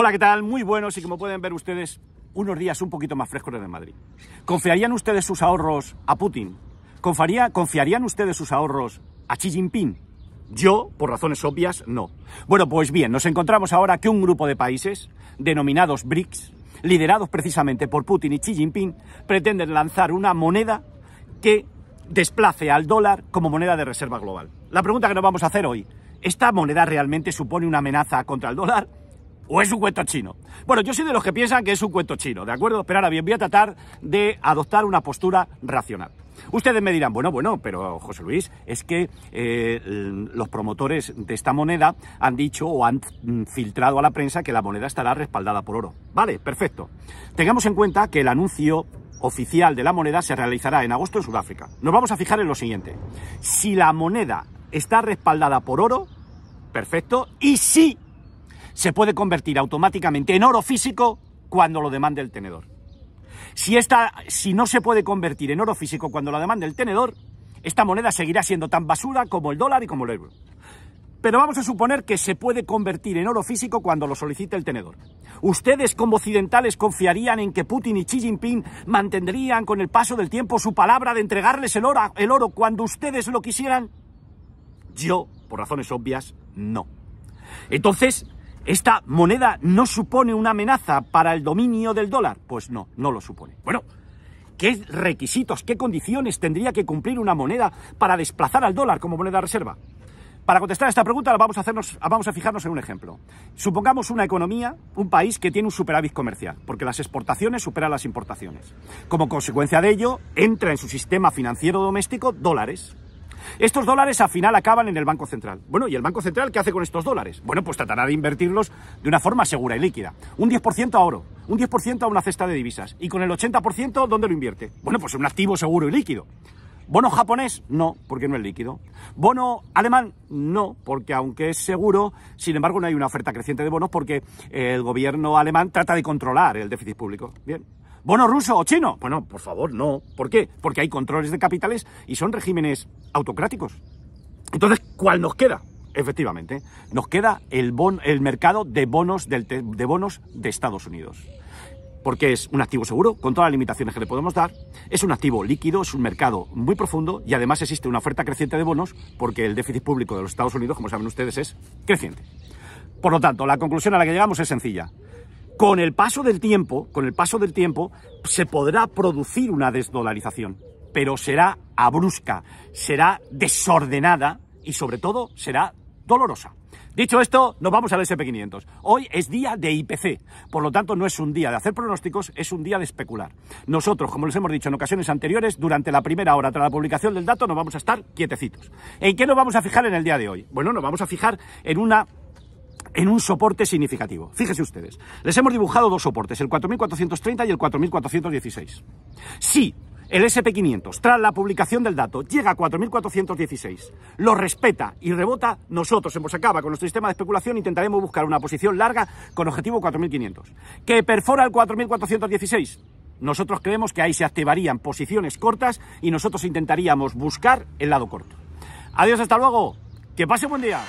Hola, ¿qué tal? Muy buenos y como pueden ver ustedes, unos días un poquito más frescos desde Madrid. ¿Confiarían ustedes sus ahorros a Putin? ¿Confiarían ustedes sus ahorros a Xi Jinping? Yo, por razones obvias, no. Bueno, pues bien, nos encontramos ahora que un grupo de países, denominados BRICS, liderados precisamente por Putin y Xi Jinping, pretenden lanzar una moneda que desplace al dólar como moneda de reserva global. La pregunta que nos vamos a hacer hoy, ¿esta moneda realmente supone una amenaza contra el dólar? ¿O es un cuento chino? Bueno, yo soy de los que piensan que es un cuento chino, ¿de acuerdo? Pero ahora bien, voy a tratar de adoptar una postura racional. Ustedes me dirán, bueno, bueno, pero José Luis, es que eh, los promotores de esta moneda han dicho o han mm, filtrado a la prensa que la moneda estará respaldada por oro. Vale, perfecto. Tengamos en cuenta que el anuncio oficial de la moneda se realizará en agosto en Sudáfrica. Nos vamos a fijar en lo siguiente. Si la moneda está respaldada por oro, perfecto. Y si se puede convertir automáticamente en oro físico cuando lo demande el tenedor. Si, esta, si no se puede convertir en oro físico cuando lo demande el tenedor, esta moneda seguirá siendo tan basura como el dólar y como el euro. Pero vamos a suponer que se puede convertir en oro físico cuando lo solicite el tenedor. ¿Ustedes como occidentales confiarían en que Putin y Xi Jinping mantendrían con el paso del tiempo su palabra de entregarles el oro, el oro cuando ustedes lo quisieran? Yo, por razones obvias, no. Entonces, ¿Esta moneda no supone una amenaza para el dominio del dólar? Pues no, no lo supone. Bueno, ¿qué requisitos, qué condiciones tendría que cumplir una moneda para desplazar al dólar como moneda reserva? Para contestar a esta pregunta vamos a, vamos a fijarnos en un ejemplo. Supongamos una economía, un país que tiene un superávit comercial, porque las exportaciones superan las importaciones. Como consecuencia de ello, entra en su sistema financiero doméstico dólares. Estos dólares al final acaban en el Banco Central. Bueno, ¿y el Banco Central qué hace con estos dólares? Bueno, pues tratará de invertirlos de una forma segura y líquida. Un 10% a oro, un 10% a una cesta de divisas. ¿Y con el 80% dónde lo invierte? Bueno, pues en un activo seguro y líquido. ¿Bono japonés? No, porque no es líquido. ¿Bono alemán? No, porque aunque es seguro, sin embargo no hay una oferta creciente de bonos porque el gobierno alemán trata de controlar el déficit público. Bien bono ruso o chino. Bueno, por favor, no. ¿Por qué? Porque hay controles de capitales y son regímenes autocráticos. Entonces, ¿cuál nos queda? Efectivamente, nos queda el, bon, el mercado de bonos, del, de bonos de Estados Unidos porque es un activo seguro, con todas las limitaciones que le podemos dar, es un activo líquido, es un mercado muy profundo y además existe una oferta creciente de bonos porque el déficit público de los Estados Unidos, como saben ustedes, es creciente. Por lo tanto, la conclusión a la que llegamos es sencilla. Con el paso del tiempo, con el paso del tiempo, se podrá producir una desdolarización, pero será abrusca, será desordenada y sobre todo será dolorosa. Dicho esto, nos vamos al SP500. Hoy es día de IPC, por lo tanto no es un día de hacer pronósticos, es un día de especular. Nosotros, como les hemos dicho en ocasiones anteriores, durante la primera hora tras la publicación del dato nos vamos a estar quietecitos. ¿En qué nos vamos a fijar en el día de hoy? Bueno, nos vamos a fijar en una en un soporte significativo. Fíjense ustedes, les hemos dibujado dos soportes, el 4430 y el 4416. Si el SP500, tras la publicación del dato, llega a 4.416, lo respeta y rebota, nosotros hemos acabado con nuestro sistema de especulación, intentaremos buscar una posición larga con objetivo 4.500. ¿Que perfora el 4.416? Nosotros creemos que ahí se activarían posiciones cortas y nosotros intentaríamos buscar el lado corto. Adiós, hasta luego. Que pase buen día.